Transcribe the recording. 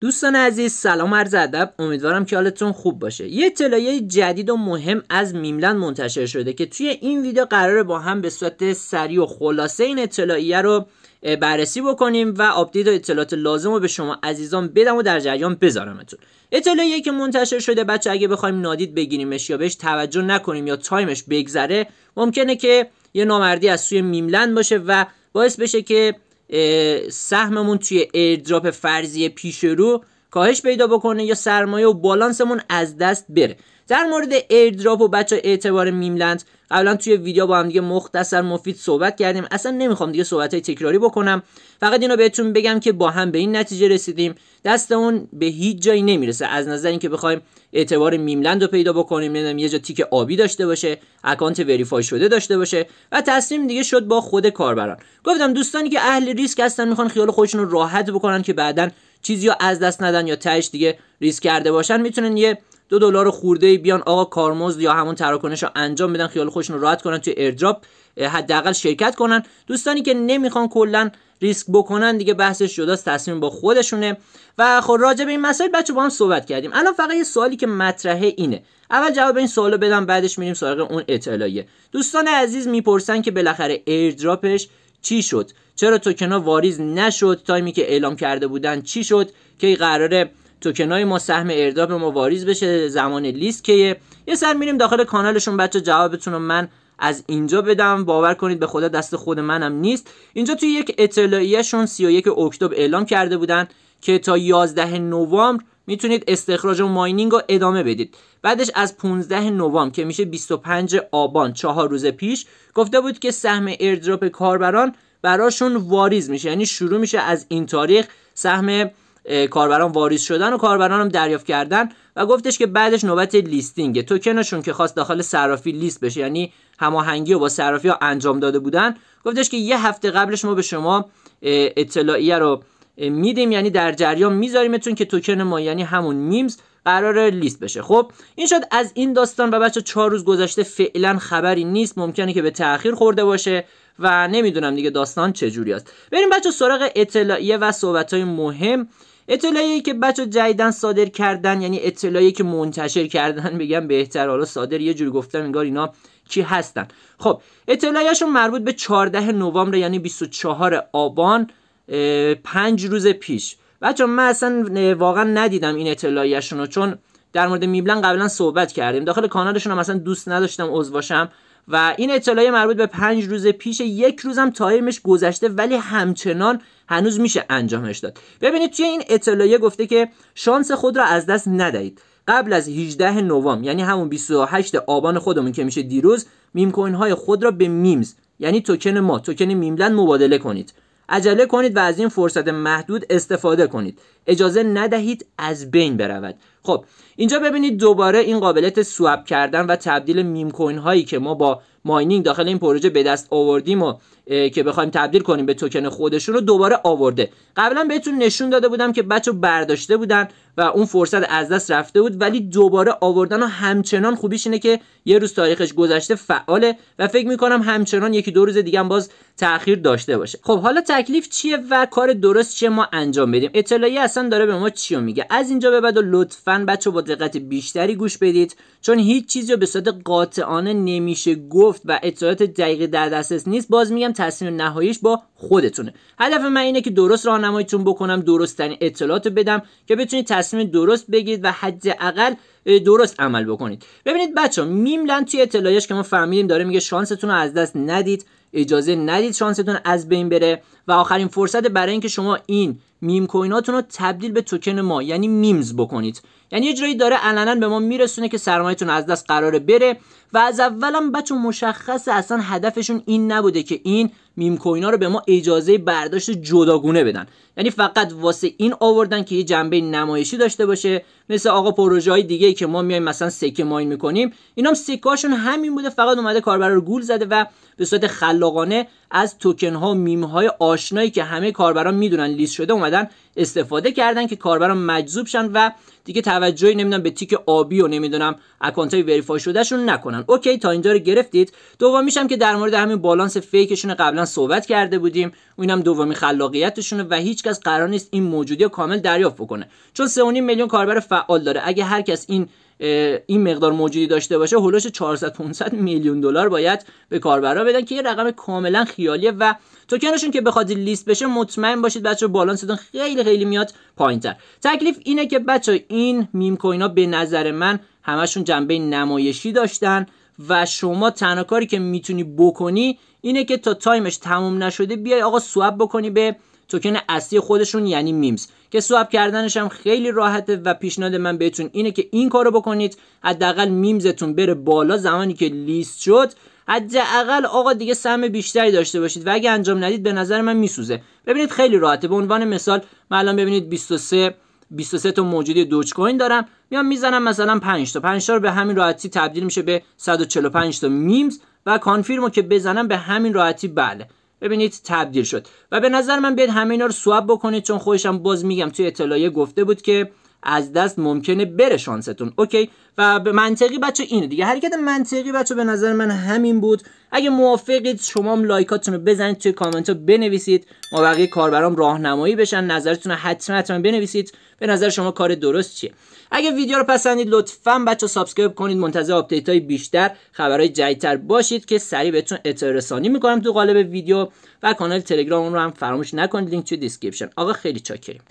دوستان عزیز سلام عرض ادب امیدوارم که حالتون خوب باشه یه اطلاعیه جدید و مهم از میملند منتشر شده که توی این ویدیو قراره با هم به صورت سریع و خلاصه این اطلاعیه رو بررسی بکنیم و آپدیت و اطلاعات لازم رو به شما عزیزان بدم و در جریان بذارمتون اطلاعیه که منتشر شده بچه اگه بخوایم نادید بگیریمش یا بهش توجه نکنیم یا تایمش بگذره ممکنه که یه نامردی از سوی میملند باشه و باعث بشه که سهممون توی ایردراپ فرضی پیش رو کاهش پیدا بکنه یا سرمایه و بالانسمون از دست بره در مورد ایردراپ و بچه اعتبار میملند قبلا توی ویدیو با هم دیگه مختصر مفید صحبت کردیم اصلا نمیخوام دیگه صحبت های تکراری بکنم فقط اینو بهتون بگم که با هم به این نتیجه رسیدیم دستمون به هیچ جایی نمیرسه از نظر اینکه بخوایم اعتبار میملند رو پیدا بکنیم نمیدونم یه جا تیک آبی داشته باشه اکانت وریفای شده داشته باشه و تصمیم دیگه شد با خود کاربران گفتم دوستانی که اهل ریسک هستن میخوان خیال خودشون رو راحت بکنن که بعدا چیزی از دست ندن یا تهش دیگه ریسک کرده باشن میتونن یه دو دلار خورده ای بیان آقا کارمزد یا همون تراکنش رو انجام بدن خیال خودشون رو راحت کنن توی ایردراپ حداقل شرکت کنن دوستانی که نمیخوان کلا ریسک بکنن دیگه بحثش جداست تصمیم با خودشونه و خب راجع به این مسائل بچه با هم صحبت کردیم الان فقط یه سوالی که مطرحه اینه اول جواب این سوالو بدم بعدش میریم سراغ اون اطلاعیه دوستان عزیز میپرسن که بالاخره ایردراپش چی شد چرا توکنا واریز نشد تایمی که اعلام کرده بودن چی شد که قراره توکنای ما سهم اردا به ما واریز بشه زمان لیست که یه سر میریم داخل کانالشون بچه جوابتون رو من از اینجا بدم باور کنید به خدا دست خود منم نیست اینجا توی یک اطلاعیهشون 31 اکتبر اعلام کرده بودن که تا 11 نوامبر میتونید استخراج و ماینینگ رو ادامه بدید بعدش از 15 نوامبر که میشه 25 آبان چهار روز پیش گفته بود که سهم ایردراپ کاربران براشون واریز میشه یعنی شروع میشه از این تاریخ سهم کاربران واریز شدن و کاربران هم دریافت کردن و گفتش که بعدش نوبت لیستینگ توکنشون که خواست داخل صرافی لیست بشه یعنی هماهنگی و با صرافی ها انجام داده بودن گفتش که یه هفته قبلش ما به شما اطلاعیه رو میدیم یعنی در جریان میذاریمتون که توکن ما یعنی همون میمز قرار لیست بشه خب این شد از این داستان و بچه چهار روز گذشته فعلا خبری نیست ممکنه که به تاخیر خورده باشه و نمیدونم دیگه داستان چجوری است بریم بچه سراغ اطلاعیه و صحبت های مهم اطلاعیه که بچه جدیدن صادر کردن یعنی اطلاعی که منتشر کردن بگم بهتر حالا صادر یه جوری گفتم انگار اینا کی هستن خب اطلاعیشون مربوط به 14 نوامبر یعنی 24 آبان پنج روز پیش بچه من اصلا واقعا ندیدم این اطلاعیشون رو چون در مورد میبلن قبلا صحبت کردیم داخل کانالشون هم اصلا دوست نداشتم عضو باشم و این اطلاعیه مربوط به پنج روز پیش یک روزم تایمش گذشته ولی همچنان هنوز میشه انجامش داد ببینید توی این اطلاعیه گفته که شانس خود را از دست ندهید قبل از 18 نوامبر یعنی همون 28 آبان خودمون که میشه دیروز میم کوین های خود را به میمز یعنی توکن ما توکن میملند مبادله کنید عجله کنید و از این فرصت محدود استفاده کنید اجازه ندهید از بین برود خب اینجا ببینید دوباره این قابلیت سواب کردن و تبدیل میم کوین هایی که ما با ماینینگ داخل این پروژه به دست آوردیم و که بخوایم تبدیل کنیم به توکن خودشون رو دوباره آورده قبلا بهتون نشون داده بودم که بچه برداشته بودن و اون فرصت از دست رفته بود ولی دوباره آوردن و همچنان خوبیش اینه که یه روز تاریخش گذشته فعاله و فکر میکنم همچنان یکی دو روز دیگه باز تاخیر داشته باشه خب حالا تکلیف چیه و کار درست چیه ما انجام بدیم اطلاعی اصلا داره به ما چی میگه از اینجا به بعد لطفا بچه با دقت بیشتری گوش بدید چون هیچ چیزی رو به صورت قاطعانه نمیشه گفت و اطلاعات دقیق در دسترس نیست باز میگم تصمیم نهاییش با خودتونه هدف من اینه که درست راهنماییتون بکنم درست اطلاعاتو اطلاعات بدم که بتونید تصمیم درست بگیرید و حداقل درست عمل بکنید ببینید بچه میملن توی اطلاعیش که ما فهمیدیم داره میگه شانستون رو از دست ندید اجازه ندید شانستون از بین بره و آخرین فرصت برای اینکه شما این میم کویناتون رو تبدیل به توکن ما یعنی میمز بکنید یعنی یه جایی داره علنا به ما میرسونه که سرمایتون از دست قراره بره و از اولم بچه مشخص اصلا هدفشون این نبوده که این میم ها رو به ما اجازه برداشت جداگونه بدن یعنی فقط واسه این آوردن که یه جنبه نمایشی داشته باشه مثل آقا پروژه های دیگه که ما میایم مثلا سکه ماین میکنیم اینا هم سکاشون همین بوده فقط اومده کاربر رو گول زده و به صورت خلاقانه از توکن ها میم های آشنایی که همه کاربران میدونن لیست شده اومدن استفاده کردن که کاربران مجذوب شن و دیگه توجهی نمیدونم به تیک آبی و نمیدونم اکانت های وریفای شدهشون نکنن اوکی تا اینجا رو گرفتید دومیشم هم که در مورد همین بالانس فیکشون قبلا صحبت کرده بودیم اونم دومی خلاقیتشونه و هیچکس قرار نیست این موجودی رو کامل دریافت بکنه چون 3.5 میلیون کاربر فعال داره اگه هر کس این این مقدار موجودی داشته باشه هولوش 400 500 میلیون دلار باید به کاربرا بدن که یه رقم کاملا خیالیه و توکنشون که بخواد لیست بشه مطمئن باشید بچه بالانستون خیلی خیلی میاد پایینتر تکلیف اینه که بچه این میم کوین ها به نظر من همشون جنبه نمایشی داشتن و شما تنها کاری که میتونی بکنی اینه که تا تایمش تموم نشده بیای آقا سواب بکنی به توکن اصلی خودشون یعنی میمز که سواب کردنش هم خیلی راحته و پیشنهاد من بهتون اینه که این کارو بکنید حداقل میمزتون بره بالا زمانی که لیست شد حداقل آقا دیگه سهم بیشتری داشته باشید و اگه انجام ندید به نظر من میسوزه ببینید خیلی راحته به عنوان مثال من الان ببینید 23 23 تا موجودی دوج کوین دارم میام میزنم مثلا 5 تا 5 تا رو به همین راحتی تبدیل میشه به 145 تا میمز و کانفیرمو که بزنم به همین راحتی بله ببینید تبدیل شد و به نظر من بیاید همه اینا رو سواب بکنید چون خودشم باز میگم توی اطلاعیه گفته بود که از دست ممکنه بره شانستون اوکی و به منطقی بچه اینه دیگه حرکت منطقی بچه به نظر من همین بود اگه موافقید شما هم لایکاتون بزنید توی کامنت بنویسید ما بقیه کاربرام راهنمایی بشن نظرتون رو حتما حتما بنویسید به نظر شما کار درست چیه اگه ویدیو رو پسندید لطفا بچه سابسکرایب کنید منتظر آپدیت های بیشتر خبرای جدیدتر باشید که سریع بهتون اطلاع رسانی میکنم تو قالب ویدیو و کانال تلگرام رو هم فراموش نکنید لینک توی دیسکریپشن آقا خیلی چاکریم